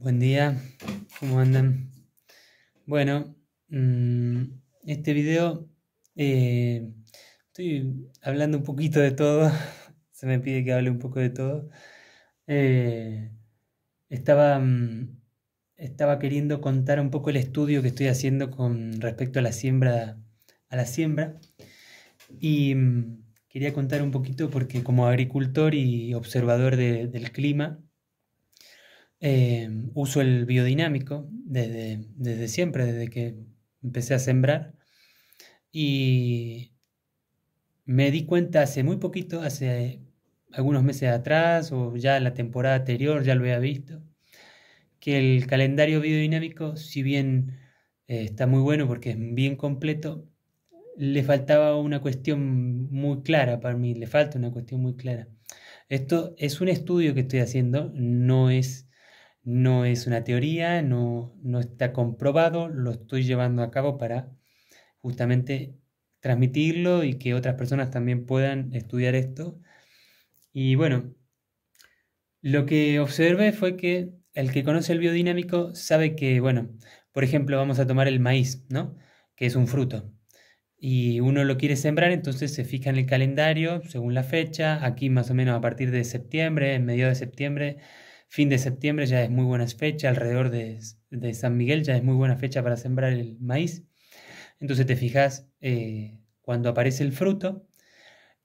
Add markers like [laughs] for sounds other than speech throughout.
Buen día, ¿cómo andan? Bueno, mm, este video eh, estoy hablando un poquito de todo, [laughs] se me pide que hable un poco de todo. Eh, estaba, mm, estaba queriendo contar un poco el estudio que estoy haciendo con respecto a la siembra, a la siembra y mm, quería contar un poquito porque como agricultor y observador del clima, Em, uso el biodinámico desde, desde siempre, desde que empecé a sembrar. Y me di cuenta hace muy poquito, hace algunos meses atrás o ya la temporada anterior, ya lo había visto, que el calendario biodinámico, si bien eh, está muy bueno porque es bien completo, le faltaba una cuestión muy clara, para mí le falta una cuestión muy clara. Esto es un estudio que estoy haciendo, no es no es una teoría, no, no está comprobado, lo estoy llevando a cabo para justamente transmitirlo y que otras personas también puedan estudiar esto. Y bueno, lo que observé fue que el que conoce el biodinámico sabe que, bueno, por ejemplo, vamos a tomar el maíz, ¿no? Que es un fruto. Y uno lo quiere sembrar, entonces se fija en el calendario, según la fecha, aquí más o menos a partir de septiembre, en medio de septiembre, fin de septiembre ya es muy buena fecha, alrededor de, San Miguel ya es muy buena fecha para sembrar el maíz. Entonces te fijas eh, cuando aparece el fruto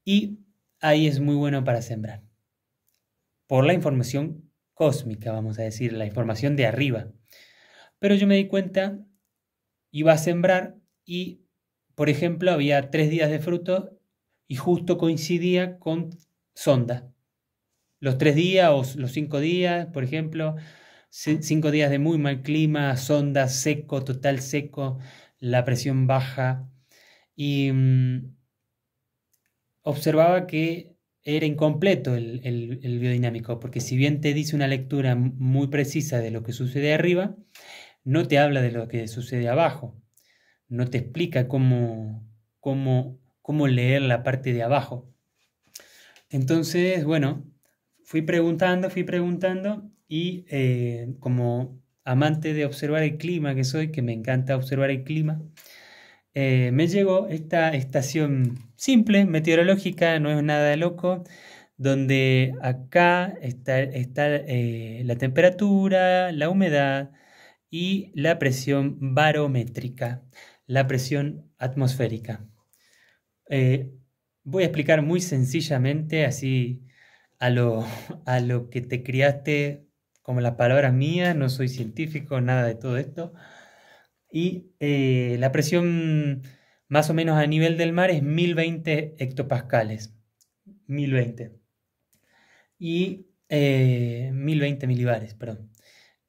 y ahí es muy bueno para sembrar. Por la información cósmica, vamos a decir, la información de arriba. Pero yo me di cuenta, iba a sembrar y, por ejemplo, había tres días de fruto y justo coincidía con sonda los tres días o los cinco días, por ejemplo, cinco días de muy mal clima, sonda, seco, total seco, la presión baja. Y mm, observaba que era incompleto el, biodinámico, porque si bien te dice una lectura muy precisa de lo que sucede arriba, no te habla de lo que sucede abajo, no te explica cómo, cómo leer la parte de abajo. Entonces, bueno, fui preguntando, fui preguntando y eh, como amante de observar el clima que soy, que me encanta observar el clima, eh, me llegó esta estación simple, meteorológica, no es nada loco, donde acá está, está eh, la temperatura, la humedad y la presión barométrica, la presión atmosférica. voy a explicar muy sencillamente, así a lo, que te criaste, como la palabra mía no soy científico, nada de todo esto. Y eh, la presión más o menos a nivel del mar es 1020 hectopascales. 1020. Y 1020 eh, milibares, perdón.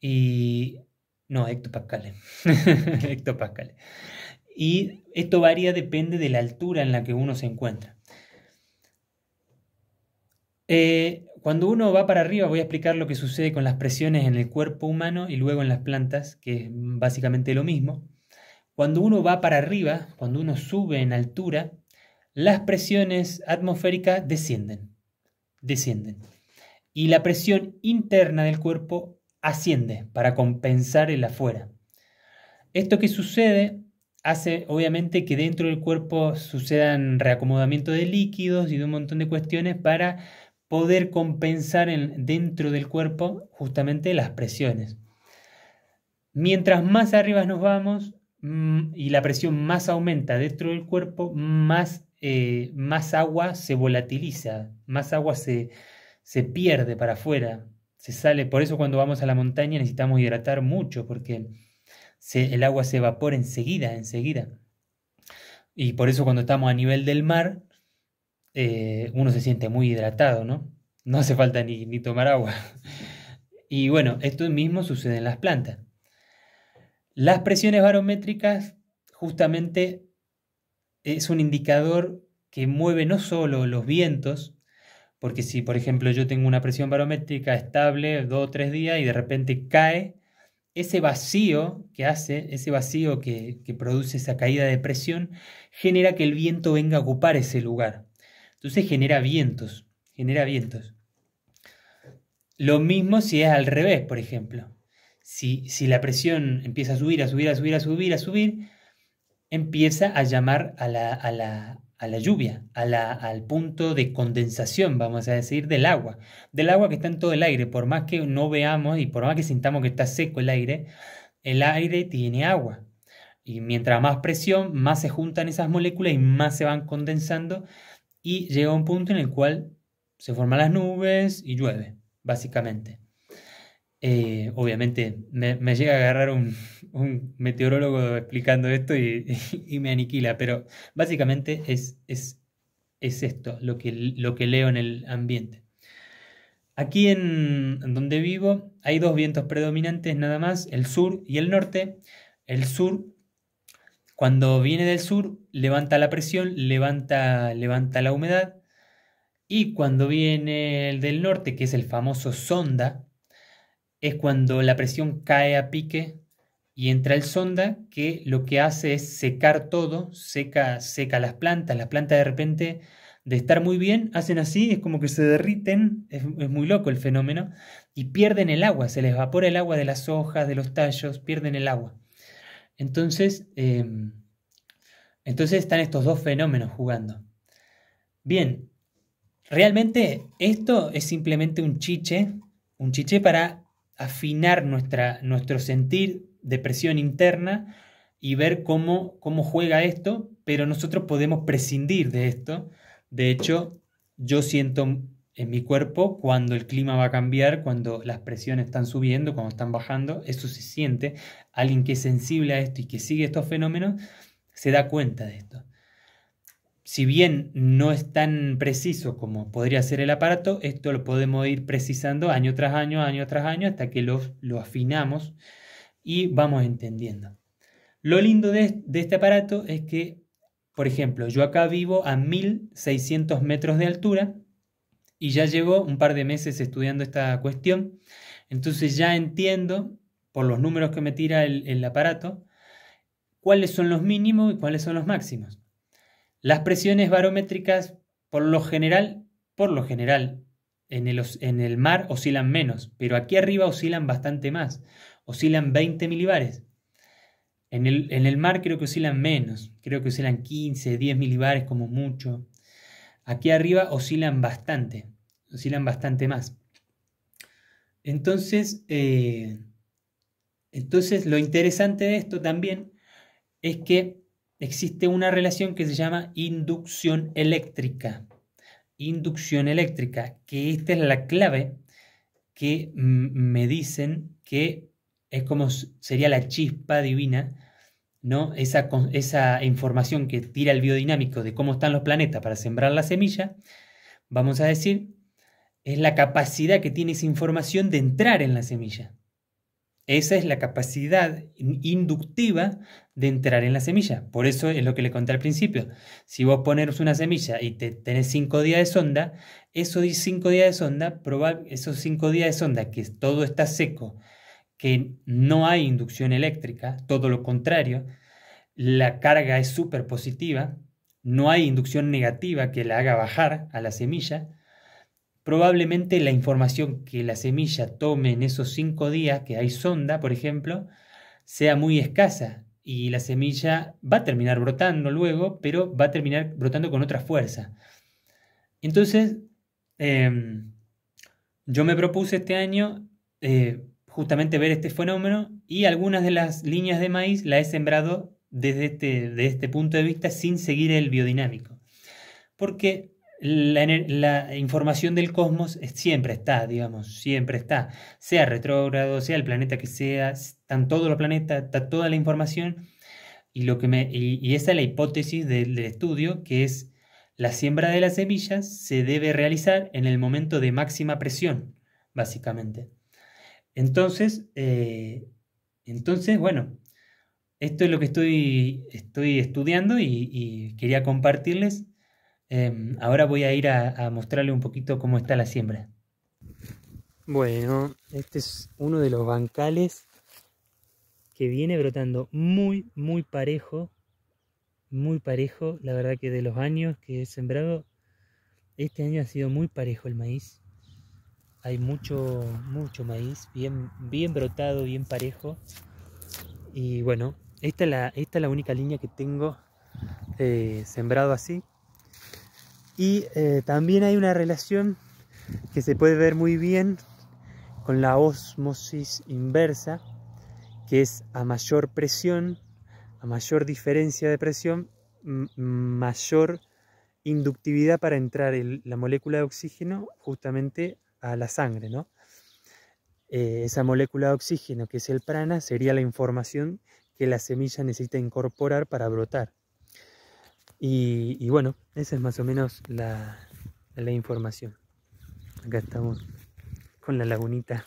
Y. No, hectopascales. [laughs] hectopascales. Y esto varía, depende de la altura en la que uno se encuentra. Eh, cuando uno va para arriba, voy a explicar lo que sucede con las presiones en el cuerpo humano y luego en las plantas, que es básicamente lo mismo. Cuando uno va para arriba, cuando uno sube en altura, las presiones atmosféricas descienden, descienden. Y la presión interna del cuerpo asciende para compensar el afuera. Esto que sucede hace obviamente que dentro del cuerpo sucedan reacomodamiento de líquidos y de un montón de cuestiones para poder compensar en, dentro del cuerpo justamente las presiones. Mientras más arriba nos vamos mm, y la presión más aumenta dentro del cuerpo, más, eh, más agua se volatiliza, más agua se, pierde para afuera, se sale. Por eso cuando vamos a la montaña necesitamos hidratar mucho porque el agua se evapora enseguida, enseguida. Y por eso cuando estamos a nivel del mar eh, uno se siente muy hidratado, ¿no? No hace falta ni, tomar agua. Y bueno, esto mismo sucede en las plantas. Las presiones barométricas justamente es un indicador que mueve no solo los vientos, porque si por ejemplo yo tengo una presión barométrica estable dos o tres días y de repente cae, ese vacío que hace, ese vacío que produce esa caída de presión, genera que el viento venga a ocupar ese lugar. Entonces genera vientos, genera vientos. Lo mismo si es al revés, por ejemplo. Si, si la presión empieza a subir, a subir, a subir, a subir, a subir, empieza a llamar a la, a la, a la lluvia, a la, al punto de condensación, vamos a decir, del agua. Del agua que está en todo el aire, por más que no veamos y por más que sintamos que está seco el aire, el aire tiene agua. Y mientras más presión, más se juntan esas moléculas y más se van condensando y llega un punto en el cual se forman las nubes y llueve, básicamente. Eh, obviamente me, llega a agarrar un, [laughs] meteorólogo explicando esto [laughs] y, me aniquila, pero básicamente es, es, es esto lo que, lo que leo en el ambiente. Aquí en donde vivo hay dos vientos predominantes nada más, el sur y el norte. El sur cuando viene del sur, levanta la presión, levanta, levanta la humedad. Y cuando viene el del norte, que es el famoso sonda, es cuando la presión cae a pique y entra el sonda que lo que hace es secar todo, seca, seca las plantas, las plantas de repente de estar muy bien, hacen así, es como que se derriten, es, es, muy loco el fenómeno, y pierden el agua, se les evapora el agua de las hojas, de los tallos, pierden el agua. Entonces, em, entonces están estos dos fenómenos jugando. Bien, realmente esto es simplemente un chiche, un chiche para afinar nuestra, nuestro sentir de presión interna y ver cómo, cómo juega esto, pero nosotros podemos prescindir de esto. De hecho, yo siento en mi cuerpo cuando el clima va a cambiar, cuando las presiones están subiendo, cuando están bajando, eso se siente. Alguien que es sensible a esto y que sigue estos fenómenos se da cuenta de esto. Si bien no es tan preciso como podría ser el aparato, esto lo podemos ir precisando año tras año, año tras año, hasta que lo, lo afinamos y vamos entendiendo. Lo lindo de, de este aparato es que, por ejemplo, yo acá vivo a 1600 metros de altura, y ya llevo un par de meses estudiando esta cuestión, entonces ya entiendo por los números que me tira el, aparato cuáles son los mínimos y cuáles son los máximos. Las presiones barométricas, por lo general, por lo general, en el, mar oscilan menos, pero aquí arriba oscilan bastante más, oscilan 20 milibares. En el, en el mar creo que oscilan menos, creo que oscilan 15, 10 milibares como mucho. Aquí arriba oscilan bastante oscilan bastante más. Entonces, eh, entonces, lo interesante de esto también es que existe una relación que se llama inducción eléctrica. Inducción eléctrica, que esta es la clave que me dicen que es como sería la chispa divina, ¿no? Esa, esa información que tira el biodinámico de cómo están los planetas para sembrar la semilla, vamos a decir es la capacidad que tiene esa información de entrar en la semilla. Esa es la capacidad inductiva de entrar en la semilla. Por eso es lo que le conté al principio. Si vos pones una semilla y te tenés cinco días de sonda, esos cinco días de sonda, esos cinco días de sonda que todo está seco, que no hay inducción eléctrica, todo lo contrario, la carga es súper positiva, no hay inducción negativa que la haga bajar a la semilla, probablemente la información que la semilla tome en esos cinco días que hay sonda, por ejemplo, sea muy escasa y la semilla va a terminar brotando luego, pero va a terminar brotando con otra fuerza. Entonces, em, yo me propuse este año eh, justamente ver este fenómeno y algunas de las líneas de maíz la he sembrado desde este, desde este punto de vista sin seguir el biodinámico. Porque la, información del cosmos siempre está, digamos, siempre está. Sea retrógrado, sea el planeta que sea, están todos los planetas, está toda la información. Y, lo que y, esa es la hipótesis del, estudio, que es la siembra de las semillas se debe realizar en el momento de máxima presión, básicamente. Entonces, eh, entonces bueno, esto es lo que estoy, estoy estudiando y quería compartirles Em, ahora voy a ir a, mostrarle un poquito cómo está la siembra. Bueno, este es uno de los bancales que viene brotando muy, muy parejo. Muy parejo. La verdad que de los años que he sembrado, este año ha sido muy parejo el maíz. Hay mucho, mucho maíz, bien, bien brotado, bien parejo. Y bueno, esta es la, la única línea que tengo eh, sembrado así y eh, también hay una relación que se puede ver muy bien con la osmosis inversa, que es a mayor presión, a mayor diferencia de presión, mayor inductividad para entrar la molécula de oxígeno justamente a la sangre, ¿no? Eh, esa molécula de oxígeno que es el prana sería la información que la semilla necesita incorporar para brotar. Y, bueno, esa es más o menos la, la información. Acá estamos con la lagunita.